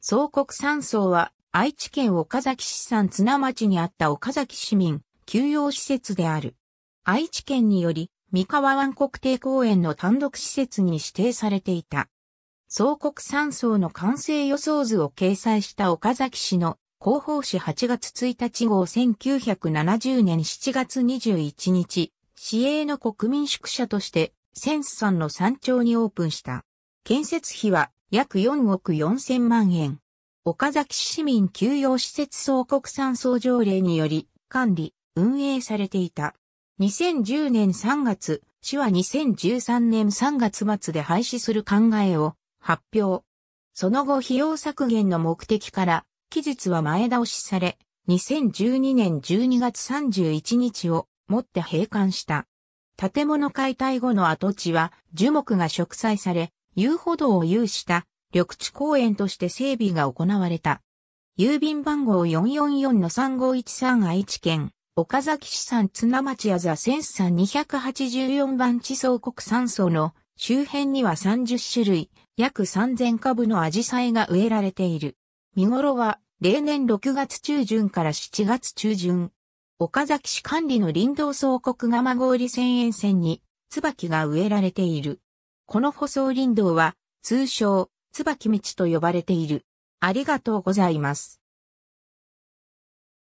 総国山荘は愛知県岡崎市産綱町にあった岡崎市民休養施設である。愛知県により三河湾国定公園の単独施設に指定されていた。総国山荘の完成予想図を掲載した岡崎市の広報誌8月1日号1970年7月21日、市営の国民宿舎として、センスさんの山頂にオープンした。建設費は約4億4千万円。岡崎市市民休養施設総国産総条例により管理、運営されていた。2010年3月、市は2013年3月末で廃止する考えを発表。その後費用削減の目的から期日は前倒しされ、2012年12月31日をもって閉館した。建物解体後の跡地は樹木が植栽され、遊歩道を有した緑地公園として整備が行われた。郵便番号444-3513愛知県、岡崎市産綱町あざ1384番地層国産層の周辺には30種類、約3000株のアジサイが植えられている。見頃は例年6月中旬から7月中旬。岡崎市管理の林道総国蒲郡線沿線に椿が植えられている。この舗装林道は、通称、椿道と呼ばれている。ありがとうございます。